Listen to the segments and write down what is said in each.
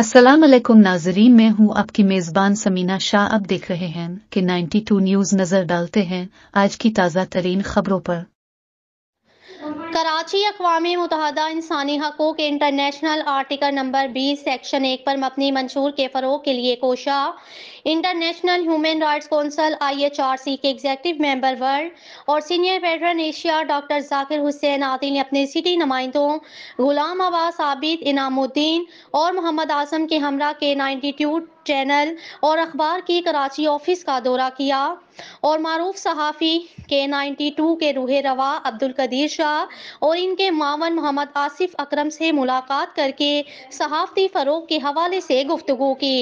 अस्सलाम वालेकुम नाजरीन मैं हूं आपकी मेज़बान समीना शाह अब देख रहे हैं कि 92 न्यूज़ नज़र डालते हैं आज की ताज़ा तरीन खबरों पर कराची अकवा मुतहदा इंसानी हकूक इंटरनेशनल आर्टिकल नंबर बीस सेक्शन एक पर मबनी मंशूर के फ़रोग के लिए कोशा international human rights council I H R C के एग्जेक्टिव मेम्बर वर्ल्ड और senior veteran Asia doctor Zakir Hussain Adil ने अपने सिटी नुमाइंदों गुलाम आवास आबिद इनामुद्दीन और मोहम्मद आजम के हमरा के नाइन्टी चैनल और अखबार की कराची ऑफिस का दौरा किया और मरूफ सहाफ़ी के नाइन्टी टू के रूहे रवा अब्दुल कदीर शाह और इनके मावन मोहम्मद आसिफ अक्रम से मुलाकात करके सहाफ़ती फ़रोग के हवाले से गुफ्तु की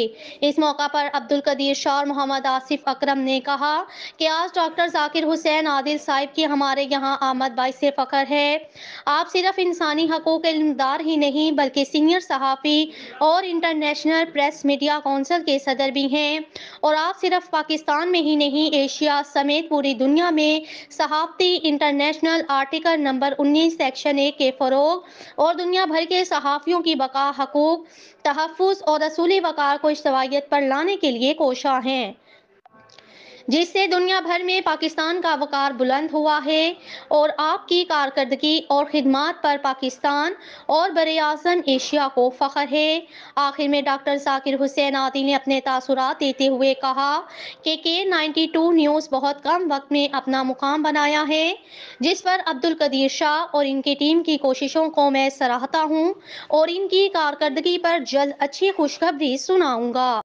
इस मौका पर अब्दुल कदीर शाह और मोहम्मद आसिफ अक्रम ने कहा कि आज डॉक्टर जाकिर हुसैन आदिल साहिब की हमारे यहाँ आमद बाई से फ़ख्र है आप सिर्फ इंसानी हकों के इमदार ही नहीं बल्कि सीनियर सहाफ़ी और international press media council council के सदर भी हैं और आप सिर्फ पाकिस्तान में ही नहीं एशिया समेत पूरी दुनिया में सहाफ़ती इंटरनेशनल आर्टिकल नंबर उन्नीस सेक्शन एक के फ़रोग और दुनिया भर के सहाफ़ियों की बका हकूक़ तहफ़ और असूली वक़ार को इश्तवायत पर लाने के लिए कोशा हैं जिससे दुनिया भर में पाकिस्तान का वकार बुलंद हुआ है और आपकी कारकर्दगी और खिदमत पर पाकिस्तान और बर आजम एशिया को फ़ख्र है आखिर में डॉक्टर जाकिर हुसैन आदि ने अपने तासुरात देते हुए कहा कि के नाइन्टी टू न्यूज़ बहुत कम वक्त में अपना मुकाम बनाया है जिस पर अब्दुल कदीर शाह और इनकी टीम की कोशिशों को मैं सराहता हूँ और इनकी कारकर्दगी पर जल्द अच्छी खुशखबरी सुनाऊँगा